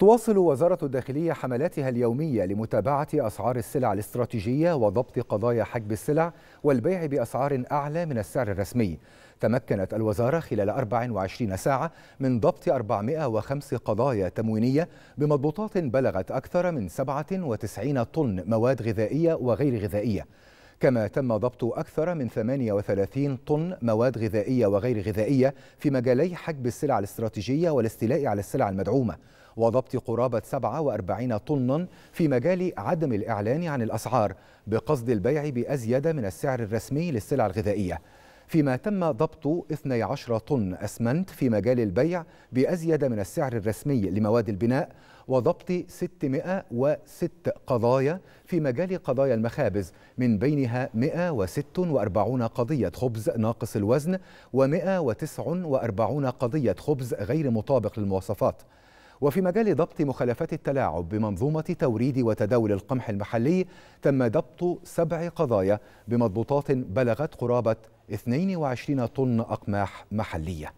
تواصل وزارة الداخلية حملاتها اليومية لمتابعة أسعار السلع الاستراتيجية وضبط قضايا حجب السلع والبيع بأسعار أعلى من السعر الرسمي تمكنت الوزارة خلال 24 ساعة من ضبط 405 قضايا تموينية بمضبوطات بلغت أكثر من 97 طن مواد غذائية وغير غذائية كما تم ضبط أكثر من 38 طن مواد غذائية وغير غذائية في مجالي حجب السلع الاستراتيجية والاستيلاء على السلع المدعومة وضبط قرابة 47 طنا في مجال عدم الإعلان عن الأسعار بقصد البيع بأزيد من السعر الرسمي للسلع الغذائية فيما تم ضبط 12 طن أسمنت في مجال البيع بأزيد من السعر الرسمي لمواد البناء وضبط 606 قضايا في مجال قضايا المخابز من بينها 146 قضية خبز ناقص الوزن و149 قضية خبز غير مطابق للمواصفات وفي مجال ضبط مخالفات التلاعب بمنظومة توريد وتداول القمح المحلي تم ضبط سبع قضايا بمضبوطات بلغت قرابة 22 طن أقماح محلية